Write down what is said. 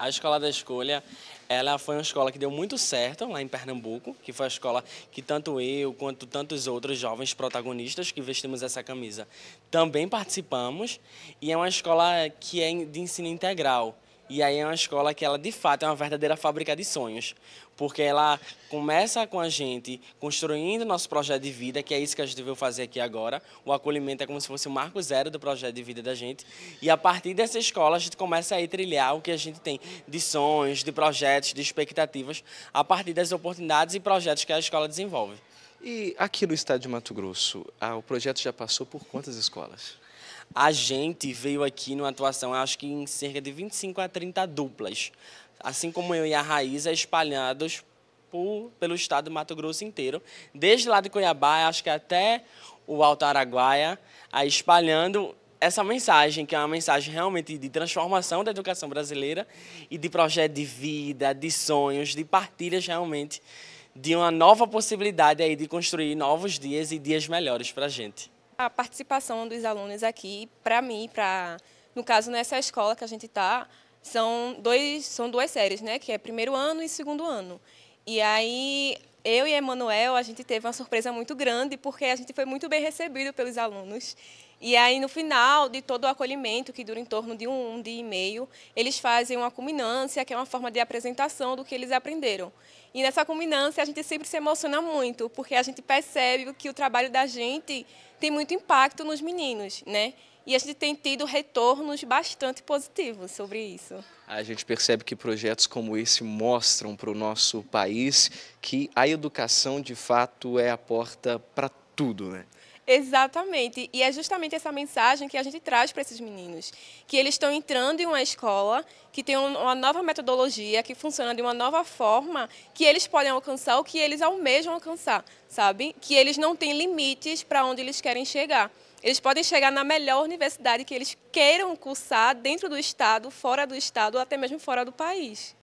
a Escola da Escolha, ela foi uma escola que deu muito certo lá em Pernambuco, que foi a escola que tanto eu quanto tantos outros jovens protagonistas que vestimos essa camisa também participamos, e é uma escola que é de ensino integral. E aí é uma escola que ela de fato é uma verdadeira fábrica de sonhos, porque ela começa com a gente construindo nosso projeto de vida, que é isso que a gente veio fazer aqui agora. O acolhimento é como se fosse o marco zero do projeto de vida da gente. E a partir dessa escola a gente começa a trilhar o que a gente tem de sonhos, de projetos, de expectativas, a partir das oportunidades e projetos que a escola desenvolve. E aqui no estado de Mato Grosso, ah, o projeto já passou por quantas escolas? A gente veio aqui numa atuação, acho que em cerca de 25 a 30 duplas. Assim como eu e a Raíza, espalhados por, pelo estado do Mato Grosso inteiro. Desde lá de Cuiabá, acho que até o Alto Araguaia, aí espalhando essa mensagem, que é uma mensagem realmente de transformação da educação brasileira e de projeto de vida, de sonhos, de partilhas realmente, de uma nova possibilidade aí de construir novos dias e dias melhores para a gente a participação dos alunos aqui, para mim, para no caso nessa escola que a gente está, são dois são duas séries, né? Que é primeiro ano e segundo ano. E aí eu e Emanuel, a gente teve uma surpresa muito grande, porque a gente foi muito bem recebido pelos alunos. E aí, no final de todo o acolhimento, que dura em torno de um, um dia e meio, eles fazem uma culminância, que é uma forma de apresentação do que eles aprenderam. E nessa culminância, a gente sempre se emociona muito, porque a gente percebe que o trabalho da gente tem muito impacto nos meninos, né? e a gente tem tido retornos bastante positivos sobre isso. A gente percebe que projetos como esse mostram para o nosso país que a educação, de fato, é a porta para tudo, né? Exatamente, e é justamente essa mensagem que a gente traz para esses meninos, que eles estão entrando em uma escola que tem uma nova metodologia, que funciona de uma nova forma, que eles podem alcançar o que eles almejam alcançar, sabe? Que eles não têm limites para onde eles querem chegar. Eles podem chegar na melhor universidade que eles queiram cursar dentro do estado, fora do estado ou até mesmo fora do país.